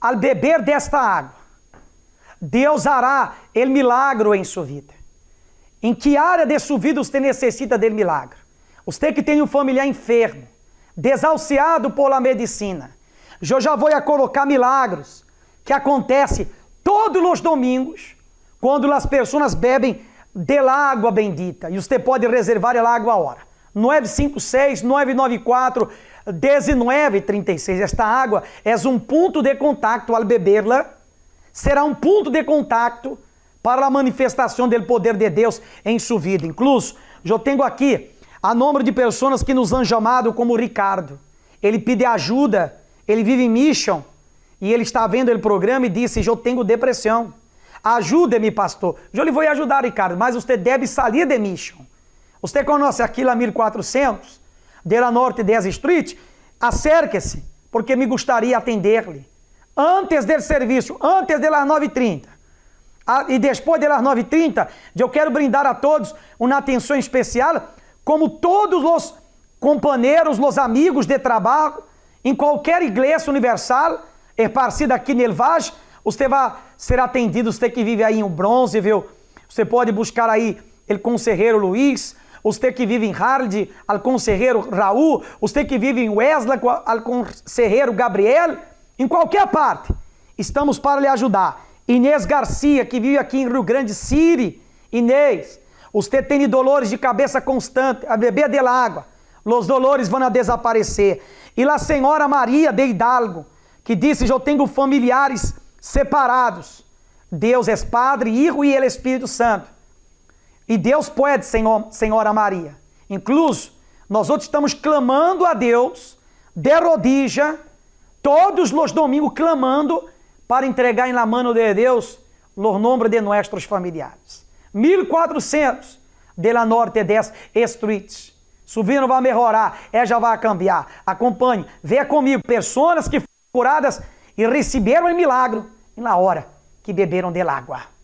Ao beber desta água, Deus hará el milagro em sua vida. Em que área de sua vida você necessita del milagro? Você que tem um familiar enfermo, desalciado por medicina, eu já vou a colocar milagros que acontece todos os domingos, quando as pessoas bebem de água bendita, e você pode reservar a água a hora. 956 994 1936. Esta água é um ponto de contato ao beberla, será um ponto de contato para a manifestação do poder de Deus em sua vida. Incluso, eu tenho aqui a número de pessoas que nos han chamado como Ricardo. Ele pede ajuda, ele vive em mission e ele está vendo o programa e disse: Eu tenho depressão. Ajude-me, pastor. Eu lhe vou ajudar, Ricardo, mas você deve sair de mission. Você conhece aquilo a 1400 de la Norte 10 Street? Acerque-se, porque me gostaria atender-lhe. Antes do serviço, antes das 9h30. Ah, e depois das 9h30, eu quero brindar a todos uma atenção especial, como todos os companheiros, os amigos de trabalho, em qualquer igreja universal, é aqui no Elvage, você vai ser atendido, você que vive aí em Bronzeville, bronze, viu? Você pode buscar aí o conselheiro Luiz, você que vive em Harde, ao conselheiro Raul, você que vive em Wesley, ao conselheiro Gabriel, em qualquer parte, estamos para lhe ajudar. Inês Garcia, que vive aqui em Rio Grande, Siri, Inês, você tem dolores de cabeça constante, a beber de água, os dolores vão a desaparecer. E a senhora Maria de Hidalgo, que disse, eu tenho familiares separados. Deus é Padre, Hijo e Ele Espírito Santo. E Deus pode, Senhor, Senhora Maria. Incluso, nós outros estamos clamando a Deus, de rodija, todos os domingos clamando para entregar em la mano de Deus o nome de nossos familiares. 1400 de la norte 10 streets. Subindo vai melhorar, é já vai cambiar. Acompanhe, vê comigo pessoas que foram curadas e receberam o milagre na hora que beberam de água.